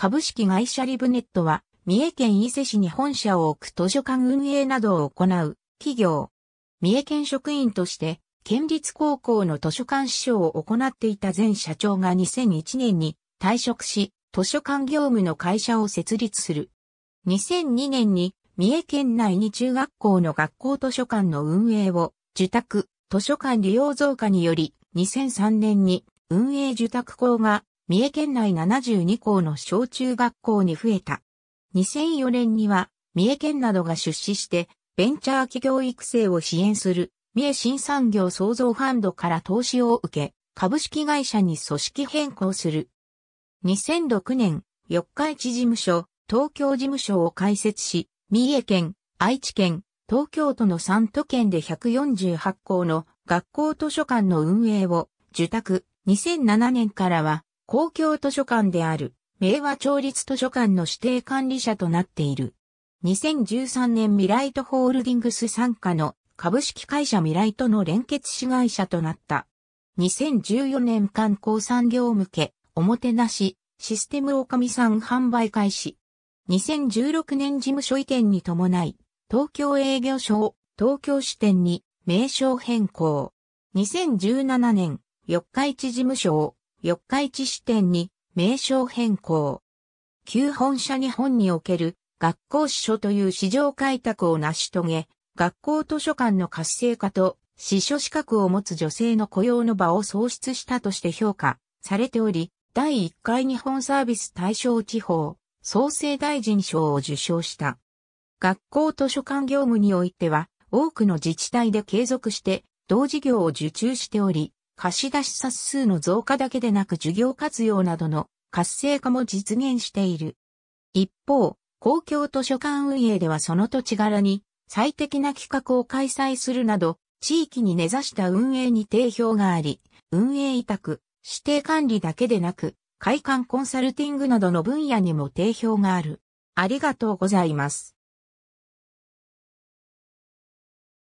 株式会社リブネットは、三重県伊勢市に本社を置く図書館運営などを行う企業。三重県職員として、県立高校の図書館司書を行っていた前社長が2001年に退職し、図書館業務の会社を設立する。2002年に三重県内に中学校の学校図書館の運営を受託、図書館利用増加により、2003年に運営受託校が三重県内72校の小中学校に増えた。2004年には、三重県などが出資して、ベンチャー企業育成を支援する、三重新産業創造ファンドから投資を受け、株式会社に組織変更する。2006年、四日市事務所、東京事務所を開設し、三重県、愛知県、東京都の3都県で148校の学校図書館の運営を受託。2007年からは公共図書館である、明和町立図書館の指定管理者となっている。2013年ミライトホールディングス傘下の株式会社ミライトの連結子会社となった。2014年観光産業向け、おもてなし、システムおかみさん販売開始。2016年事務所移転に伴い、東京営業所を東京支店に名称変更。2017年、四日市事務所を四日市支店に名称変更。旧本社日本における学校司書という市場開拓を成し遂げ、学校図書館の活性化と司書資格を持つ女性の雇用の場を創出したとして評価されており、第1回日本サービス対象地方創生大臣賞を受賞した。学校図書館業務においては、多くの自治体で継続して同事業を受注しており、貸し出し冊数の増加だけでなく授業活用などの活性化も実現している。一方、公共図書館運営ではその土地柄に最適な企画を開催するなど、地域に根ざした運営に定評があり、運営委託、指定管理だけでなく、会館コンサルティングなどの分野にも定評がある。ありがとうございます。